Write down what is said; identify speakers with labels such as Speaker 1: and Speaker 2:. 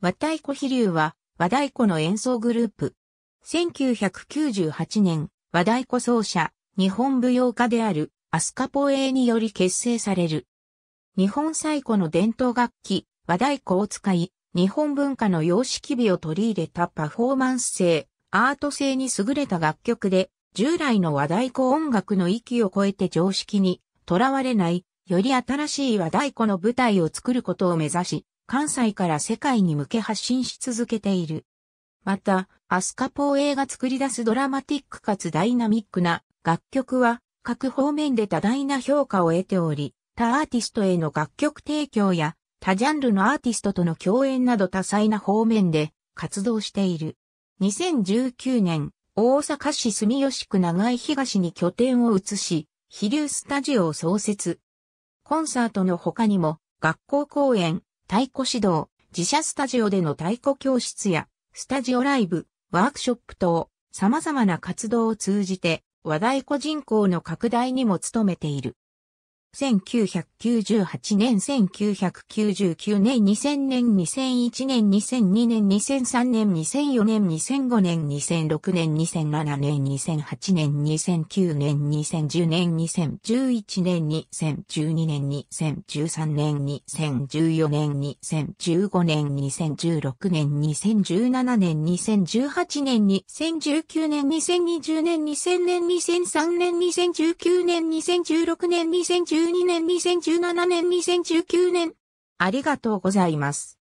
Speaker 1: 和太鼓飛竜は和太鼓の演奏グループ。1998年、和太鼓奏者、日本舞踊家であるアスカポエーにより結成される。日本最古の伝統楽器、和太鼓を使い、日本文化の様式美を取り入れたパフォーマンス性、アート性に優れた楽曲で、従来の和太鼓音楽の域を超えて常識にとらわれない、より新しい和太鼓の舞台を作ることを目指し、関西から世界に向け発信し続けている。また、アスカポー映が作り出すドラマティックかつダイナミックな楽曲は各方面で多大な評価を得ており、他アーティストへの楽曲提供や他ジャンルのアーティストとの共演など多彩な方面で活動している。2019年、大阪市住吉区長井東に拠点を移し、飛龍スタジオを創設。コンサートの他にも、学校公演、太鼓指導、自社スタジオでの太鼓教室や、スタジオライブ、ワークショップ等、様々な活動を通じて、和太鼓人口の拡大にも努めている。1998年、1999年、2000年、2001年、2002年、2003年、2004年、2005年、2006年、2007年、2008年、2009年、2010年、2011年、2012年、2013年、2014年、2015年、2016年、2017年、2018年、2019年、2020年、2000年、2003年、2019年、2016年、2017年、2012年2017年2019年。ありがとうございます。